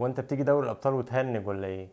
هو انت بتيجي دوري الابطال وتهنج ولا ايه؟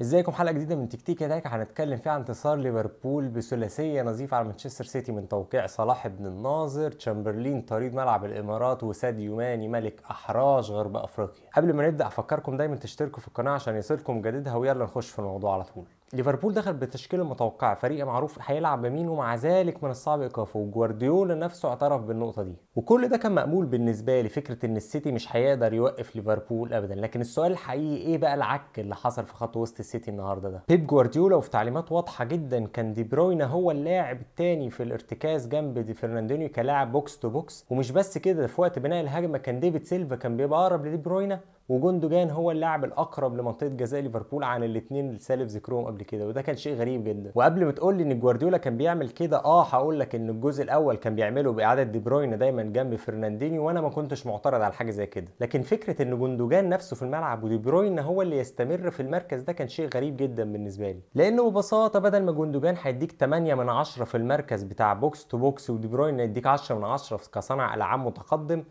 ازيكم حلقه جديده من تكتيك هناك هنتكلم فيها عن انتصار ليفربول بثلاثيه نظيفه على مانشستر سيتي من توقيع صلاح بن الناظر تشامبرلين طريد ملعب الامارات وساديو ماني ملك احراج غرب افريقيا قبل ما نبدا افكركم دايما تشتركوا في القناه عشان يصلكم جديدها ويلا نخش في الموضوع على طول ليفربول دخل بتشكيله متوقعه فريق معروف هيلعب بمين ومع ذلك من الصعب ايقافه وجوارديولا نفسه اعترف بالنقطه دي وكل ده كان مقبول بالنسبه لي فكره ان السيتي مش هيقدر يوقف ليفربول ابدا لكن السؤال الحقيقي ايه بقى العك اللي حصل في خط وسط السيتي النهارده ده بيب جوارديولا وفي تعليمات واضحه جدا كان دي بروين هو اللاعب الثاني في الارتكاز جنب دي فرناندينيو كلاعب بوكس تو بوكس ومش بس كده في وقت بناء الهجمه كان ديفيد سيلفا كان بيبقى اقرب لدي بروينا وجوندوجان هو اللاعب الاقرب لمنطقه جزاء ليفربول عن الاثنين اللي سالف ذكرهم قبل قبل كده وده كان شيء غريب جدا وقبل ما تقول لي ان جوارديولا كان بيعمل كده اه هقول لك ان الجزء الاول كان بيعمله باعاده دي بروين دايما جنب فرناندينيو وانا ما كنتش معترض على حاجه زي كده لكن فكره ان جندوجان نفسه في الملعب ودي بروين هو اللي يستمر في المركز ده كان شيء غريب جدا بالنسبه لي لانه ببساطه بدل ما جندوجان هيديك 8 من 10 في المركز بتاع بوكس تو بوكس ودي بروين يديك 10 من 10 كصانع العاب متقدم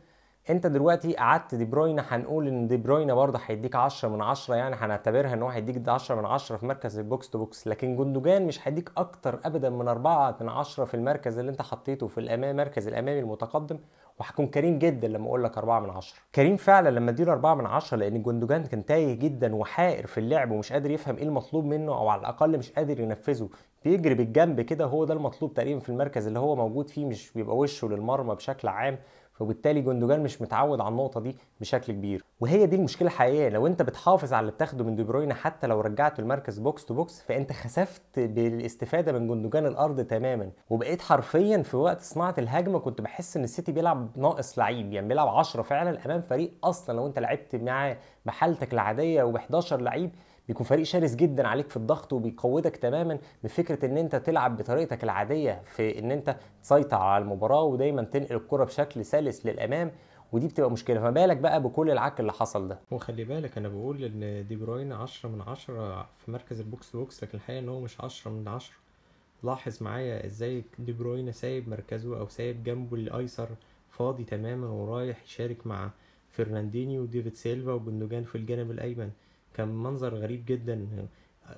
انت دلوقتي قعدت دي بروين هنقول ان دي بروين برضه هيديك 10 من 10 يعني هنعتبرها ان هو هيديك 10 من 10 في مركز البوكس تو بوكس لكن جندوجان مش هيديك اكتر ابدا من 4 من 10 في المركز اللي انت حطيته في الامام مركز الامامي المتقدم وهكون كريم جدا لما اقول لك 4 من 10 كريم فعلا لما اديله 4 من 10 لان جندوجان كان تايه جدا وحائر في اللعب ومش قادر يفهم ايه المطلوب منه او على الاقل مش قادر ينفذه بيجري بالجنب كده هو ده المطلوب تقريبا في المركز اللي هو موجود فيه مش بيبقى وشه للمرمى بشكل عام فبالتالي جندوجان مش متعود على النقطه دي بشكل كبير وهي دي المشكله الحقيقيه لو انت بتحافظ على اللي بتاخده من دي بروين حتى لو رجعته المركز بوكس تو بوكس فانت خسفت بالاستفاده من جندوجان الارض تماما وبقيت حرفيا في وقت صناعه الهجمه كنت بحس ان السيتي بيلعب ناقص لعيب يعني بيلعب 10 فعلا امام فريق اصلا لو انت لعبت معاه بحالتك العاديه وب11 لعيب بيكون فريق شرس جدا عليك في الضغط وبيقودك تماما من فكره ان انت تلعب بطريقتك العاديه في ان انت تسيطر على المباراه ودايما تنقل الكره بشكل سلس للامام ودي بتبقى مشكله فما بالك بقى بكل العك اللي حصل ده وخلي بالك انا بقول ان دي بروين 10 من 10 في مركز البوكس بوكس لكن الحقيقه ان هو مش 10 من 10 لاحظ معايا ازاي دي بروين سايب مركزه او سايب جنبه الايسر فاضي تماما ورايح يشارك مع فرناندينيو وديفيد سيلفا وجندوجان في الجانب الايمن كان منظر غريب جدا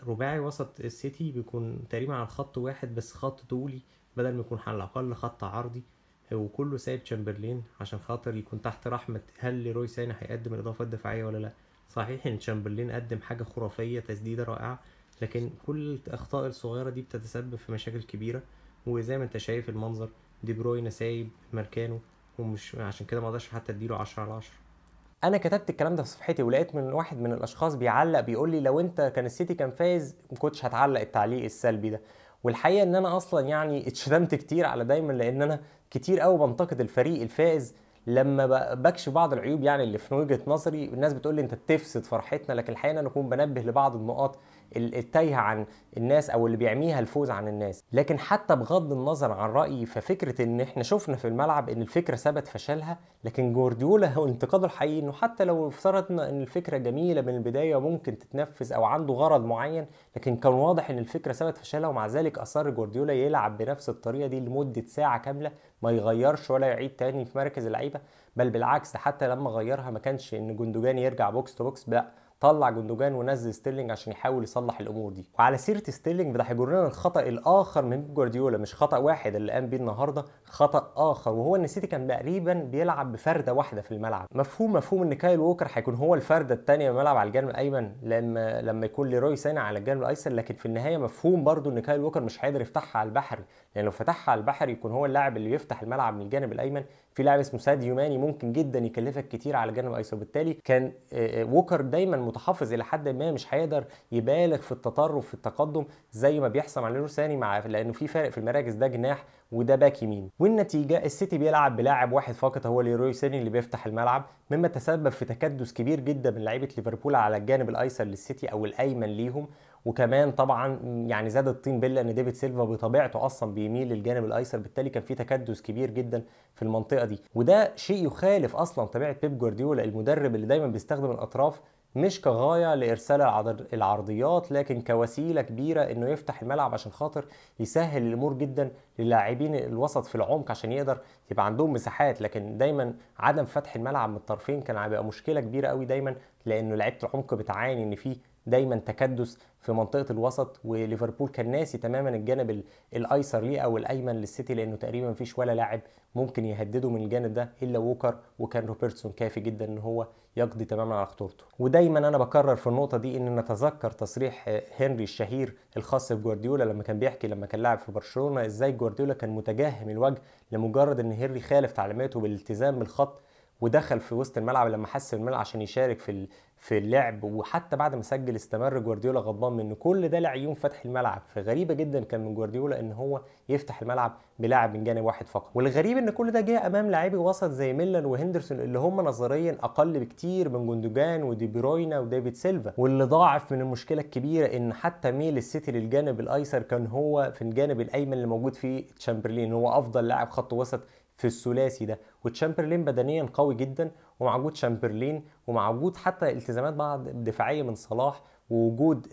رباعي وسط السيتي بيكون تقريبا على خط واحد بس خط طولي بدل ما يكون على الاقل خط عرضي وكله سايب تشامبرلين عشان خاطر يكون تحت رحمة هل روي ساني هيقدم الإضافة الدفاعية ولا لأ صحيح إن تشامبرلين قدم حاجة خرافية تسديدة رائعة لكن كل الأخطاء الصغيرة دي بتتسبب في مشاكل كبيرة وزي ما أنت شايف المنظر دي بروين سايب مركانه ومش عشان كده ما اقدرش حتى اديله 10 على 10 انا كتبت الكلام ده في صفحتي ولقيت من واحد من الاشخاص بيعلق بيقول لي لو انت كان السيتي كان فايز ما كنتش هتعلق التعليق السلبي ده والحقيقه ان انا اصلا يعني اتشتمت كتير على دايما لان انا كتير قوي بنتقد الفريق الفائز لما بكشف بعض العيوب يعني اللي في وجهه نظري الناس بتقول لي انت بتفسد فرحتنا لكن الحقيقه انا اكون بنبه لبعض النقاط التايهه عن الناس او اللي بيعميها الفوز عن الناس لكن حتى بغض النظر عن رايي ففكره ان احنا شفنا في الملعب ان الفكره ثبت فشلها لكن جوارديولا هو انتقاده الحقيقي انه حتى لو افترضنا ان الفكره جميله من البدايه وممكن تتنفذ او عنده غرض معين لكن كان واضح ان الفكره ثبت فشلها ومع ذلك اصر جوارديولا يلعب بنفس الطريقه دي لمده ساعه كامله ما يغيرش ولا يعيد تاني في مركز اللعيبه بل بالعكس حتى لما غيرها ما كانش ان جندوجان يرجع بوكس تو بوكس لا طلع جندوجان ونزل ستيرلينج عشان يحاول يصلح الامور دي وعلى سيره ستيرلينج ده هيجرنا للخطا الاخر من بيب جوارديولا مش خطا واحد اللي قام بيه النهارده خطا اخر وهو ان السيتي كان تقريبا بيلعب بفرده واحده في الملعب مفهوم مفهوم ان كايل ووكر هيكون هو الفرده الثانيه الملعب على الجانب الايمن لما لما يكون ليروي سانا على الجانب الايسر لكن في النهايه مفهوم برده ان كايل ووكر مش هيقدر يفتحها على البحر لان لو فتحها على البحر يكون هو اللاعب اللي يفتح الملعب من الجانب الايمن في لاعب اسمه ساديو ماني ممكن جدا يكلفك كتير على الجانب الايسر بالتالي كان آه، آه، ووكر دايما متحفظ الى حد ما مش هيقدر يبالغ في التطرف في التقدم زي ما بيحصل مع ليرو ساني مع لانه في فارق في المراكز ده جناح وده باك يمين والنتيجه السيتي بيلعب بلاعب واحد فقط هو ليروي ساني اللي بيفتح الملعب مما تسبب في تكدس كبير جدا من لعيبه ليفربول على الجانب الايسر للسيتي او الايمن ليهم وكمان طبعا يعني زاد الطين بله ان ديفيد سيلفا بطبيعته اصلا بيميل للجانب الايسر بالتالي كان في تكدس كبير جدا في المنطقه دي وده شيء يخالف اصلا طبيعه بيب جوارديولا المدرب اللي دايما بيستخدم الاطراف مش كغايه لارسال العرضيات لكن كوسيله كبيره انه يفتح الملعب عشان خاطر يسهل الامور جدا للاعبين الوسط في العمق عشان يقدر يبقى عندهم مساحات لكن دايما عدم فتح الملعب من الطرفين كان هيبقى مشكله كبيره قوي دايما لانه لعيبه العمق بتعاني ان في دايما تكدس في منطقه الوسط وليفربول كان ناسي تماما الجانب الايسر ليه او الايمن للسيتي لانه تقريبا مفيش ولا لاعب ممكن يهدده من الجانب ده الا ووكر وكان روبرتسون كافي جدا ان هو يقضي تماما على خطورته ودايما انا بكرر في النقطه دي ان نتذكر تصريح آه، هنري الشهير الخاص بجوارديولا لما كان بيحكي لما كان لاعب في برشلونه ازاي جوارديولا كان متجهم الوجه لمجرد ان هنري خالف تعليماته بالالتزام بالخط ودخل في وسط الملعب لما حس الملعب عشان يشارك في في اللعب وحتى بعد ما سجل استمر جوارديولا غضبان منه كل ده لعيون فتح الملعب فغريبه جدا كان من جوارديولا ان هو يفتح الملعب بلاعب من جانب واحد فقط والغريب ان كل ده جه امام لاعبي وسط زي ميلان وهندرسون اللي هم نظريا اقل بكتير من جوندوجان ودي بروينا وديفيد سيلفا واللي ضاعف من المشكله الكبيره ان حتى ميل السيتي للجانب الايسر كان هو في الجانب الايمن اللي موجود فيه تشامبرلين هو افضل لاعب خط وسط في الثلاثي ده وتشامبرلين بدنيا قوي جدا ومع وجود تشامبرلين ومع وجود حتى التزامات بعض دفاعيه من صلاح وجود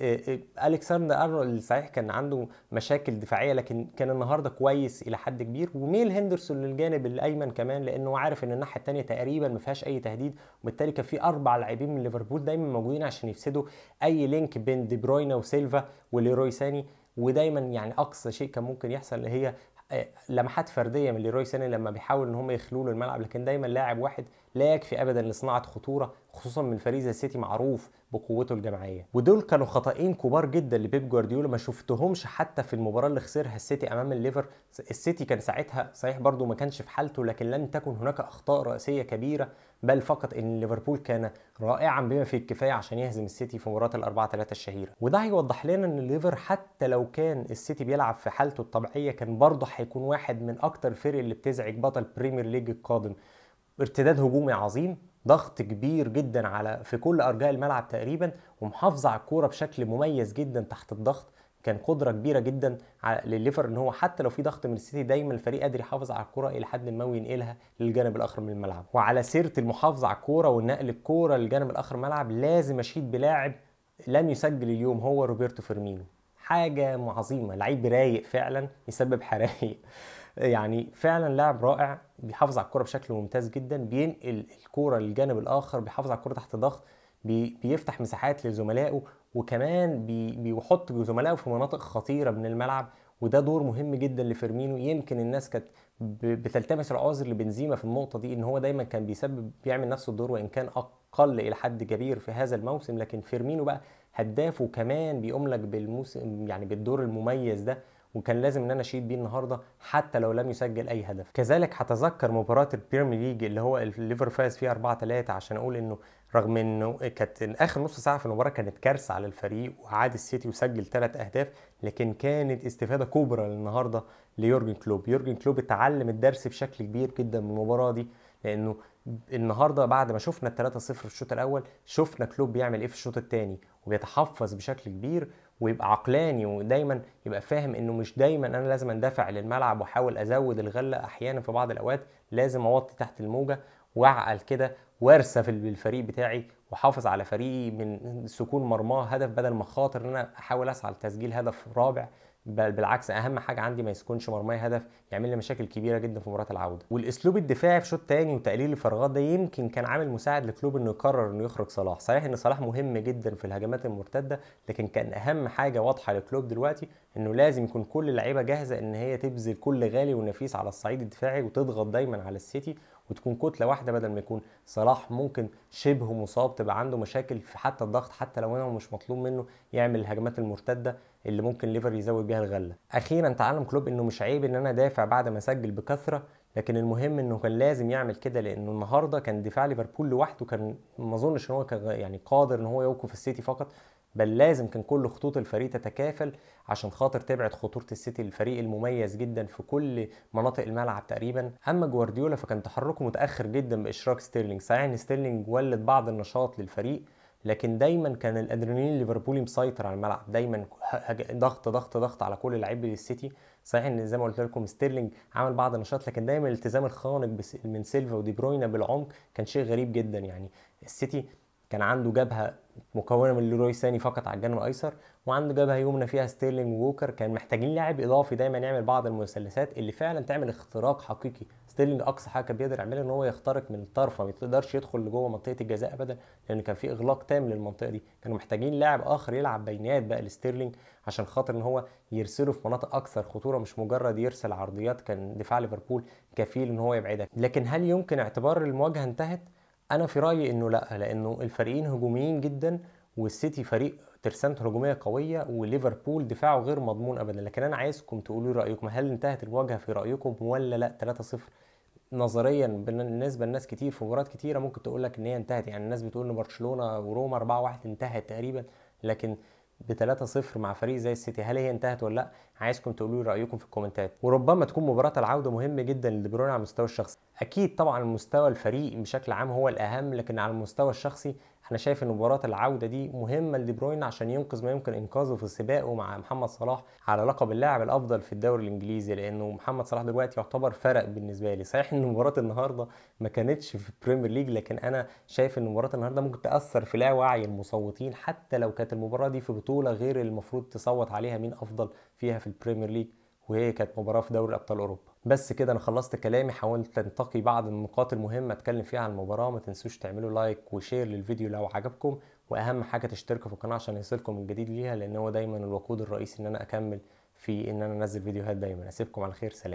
الكسندر آه، آه، ارنولد صحيح كان عنده مشاكل دفاعيه لكن كان النهارده كويس الى حد كبير وميل هندرسون للجانب الايمن كمان لانه عارف ان الناحيه الثانيه تقريبا ما فيهاش اي تهديد وبالتالي كان في اربع لاعبين من ليفربول دايما موجودين عشان يفسدوا اي لينك بين دي بروينا وسيلفا وليروي ساني ودايما يعني اقصى شيء كان ممكن يحصل اللي هي آه، لمحات فرديه من ليروي ساني لما بيحاول ان هم يخلوا له الملعب لكن دايما لاعب واحد لا يكفي ابدا لصناعه خطوره خصوصا من فريق سيتي السيتي معروف بقوته الجماعيه ودول كانوا خطأين كبار جدا لبيب جوارديولا ما شفتهمش حتى في المباراه اللي خسرها السيتي امام الليفر السيتي كان ساعتها صحيح برده ما كانش في حالته لكن لم تكن هناك اخطاء رئيسيه كبيره بل فقط ان ليفربول كان رائعا بما فيه الكفايه عشان يهزم السيتي في مباراه الأربعة ثلاثه الشهيره وده هيوضح لنا ان الليفر حتى لو كان السيتي بيلعب في حالته الطبيعيه كان برضه هيكون واحد من اكتر الفرق اللي بتزعج بطل بريمير ليج القادم ارتداد هجومي عظيم ضغط كبير جدا على في كل ارجاء الملعب تقريبا ومحافظه على الكوره بشكل مميز جدا تحت الضغط كان قدره كبيره جدا لليفر ان هو حتى لو في ضغط من السيتي دايما الفريق قادر يحافظ على الكوره الى حد ما وينقلها للجانب الاخر من الملعب وعلى سيره المحافظه على الكوره ونقل الكوره للجانب الاخر من الملعب لازم اشيد بلاعب لم يسجل اليوم هو روبرتو فيرمينو حاجه عظيمه لعيب رايق فعلا يسبب حرايق يعني فعلا لاعب رائع بيحافظ على الكره بشكل ممتاز جدا بينقل الكره للجانب الاخر بيحافظ على الكره تحت ضغط بي بيفتح مساحات لزملائه وكمان بي بيحط زملائه في مناطق خطيره من الملعب وده دور مهم جدا لفيرمينو يمكن الناس كانت بتلتمس العذر لبنزيما في النقطه دي ان هو دايما كان بيسبب بيعمل نفس الدور وان كان اقل الى حد كبير في هذا الموسم لكن فيرمينو بقى هداف وكمان بيقوم لك بالموسم يعني بالدور المميز ده وكان لازم ان انا اشيد بيه النهارده حتى لو لم يسجل اي هدف كذلك هتذكر مباراه البريمير ليج اللي هو الليفر فاز فيها 4 3 عشان اقول انه رغم انه كانت اخر نص ساعه في المباراه كانت كارثه على الفريق وعاد السيتي وسجل ثلاث اهداف لكن كانت استفاده كبرى النهارده ليورجن كلوب يورجن كلوب اتعلم الدرس بشكل كبير جدا من المباراه دي لانه النهارده بعد ما شفنا 3 0 في الشوط الاول شفنا كلوب بيعمل ايه في الشوط الثاني وبيتحفظ بشكل كبير ويبقى عقلاني ودايما يبقى فاهم انه مش دايما انا لازم اندفع للملعب واحاول ازود الغله احيانا في بعض الاوقات لازم اوطي تحت الموجه واعقل كده وارسف الفريق بتاعي واحافظ على فريقي من سكون مرماه هدف بدل ما خاطر ان انا احاول اسعى لتسجيل هدف رابع بل بالعكس اهم حاجه عندي ما يسكنش مرماي هدف يعمل لي مشاكل كبيره جدا في مباراه العوده والاسلوب الدفاعي في شوط تاني وتقليل الفراغات ده يمكن كان عامل مساعد لكلوب انه يقرر انه يخرج صلاح صحيح ان صلاح مهم جدا في الهجمات المرتده لكن كان اهم حاجه واضحه لكلوب دلوقتي انه لازم يكون كل اللعيبه جاهزه ان هي تبذل كل غالي ونفيس على الصعيد الدفاعي وتضغط دايما على السيتي وتكون كتله واحده بدل ما يكون صلاح ممكن شبه مصاب تبقى عنده مشاكل في حتى الضغط حتى لو انا مش مطلوب منه يعمل الهجمات المرتده اللي ممكن ليفر يزود بيها الغله اخيرا تعلم كلوب انه مش عيب ان انا دافع بعد ما اسجل بكثره لكن المهم انه كان لازم يعمل كده لانه النهارده كان دفاع ليفربول لوحده كان ما اظنش ان هو كان يعني قادر ان هو يوقف السيتي فقط بل لازم كان كل خطوط الفريق تتكافل عشان خاطر تبعد خطوره السيتي الفريق المميز جدا في كل مناطق الملعب تقريبا اما جوارديولا فكان تحركه متاخر جدا باشراك ستيرلينج صحيح ان ستيرلينج ولد بعض النشاط للفريق لكن دايما كان الادرينالين ليفربولي مسيطر على الملعب دايما ضغط ضغط ضغط على كل لعيبه السيتي صحيح ان زي ما قلت لكم ستيرلينج عمل بعض النشاط لكن دايما الالتزام الخانق من سيلفا ودي بروينا بالعمق كان شيء غريب جدا يعني السيتي كان عنده جبهه مكونه من ليروي ساني فقط على الجانب الايسر وعنده جبهه يمنى فيها ستيرلينج ووكر كان محتاجين لاعب اضافي دايما يعمل بعض المثلثات اللي فعلا تعمل اختراق حقيقي ستيل اقصى حاجه كان بيقدر يعملها ان هو يخترق من الطرف ما يقدرش يدخل لجوه منطقه الجزاء ابدا لان كان في اغلاق تام للمنطقه دي كانوا محتاجين لاعب اخر يلعب بينات بقى لستيرلينج عشان خاطر ان هو يرسله في مناطق اكثر خطوره مش مجرد يرسل عرضيات كان دفاع ليفربول كفيل ان هو يبعدها لكن هل يمكن اعتبار المواجهه انتهت انا في رايي انه لا لانه الفريقين هجوميين جدا والسيتي فريق ترسانته هجوميه قويه وليفربول دفاعه غير مضمون ابدا لكن انا عايزكم تقولوا رايكم هل انتهت المواجهه في رايكم ولا لا 3-0 نظريا بالنسبه لناس كتير في مباريات كتيره ممكن تقول لك ان هي انتهت يعني الناس بتقول ان برشلونه وروما 4-1 انتهت تقريبا لكن ب 3-0 مع فريق زي السيتي هل هي انتهت ولا لا عايزكم تقولوا لي رايكم في الكومنتات وربما تكون مباراه العوده مهمه جدا لبروني على المستوى الشخصي اكيد طبعا مستوى الفريق بشكل عام هو الاهم لكن على المستوى الشخصي انا شايف ان مباراه العوده دي مهمه لدي بروين عشان ينقذ ما يمكن انقاذه في سباقه مع محمد صلاح على لقب اللاعب الافضل في الدوري الانجليزي لانه محمد صلاح دلوقتي يعتبر فرق بالنسبه لي صحيح ان مباراه النهارده ما كانتش في البريمير ليج لكن انا شايف ان مباراه النهارده ممكن تاثر في لا وعي المصوتين حتى لو كانت المباراه دي في بطوله غير المفروض تصوت عليها مين افضل فيها في البريمير ليج وهي كانت مباراه في دوري ابطال اوروبا بس كده انا خلصت كلامي حاولت انتقي بعض النقاط المهمه اتكلم فيها عن المباراه ما تنسوش تعملوا لايك وشير للفيديو لو عجبكم واهم حاجه تشتركوا في القناه عشان يصلكم الجديد ليها لان هو دايما الوقود الرئيسي ان انا اكمل في ان انا انزل فيديوهات دايما اسيبكم على خير سلام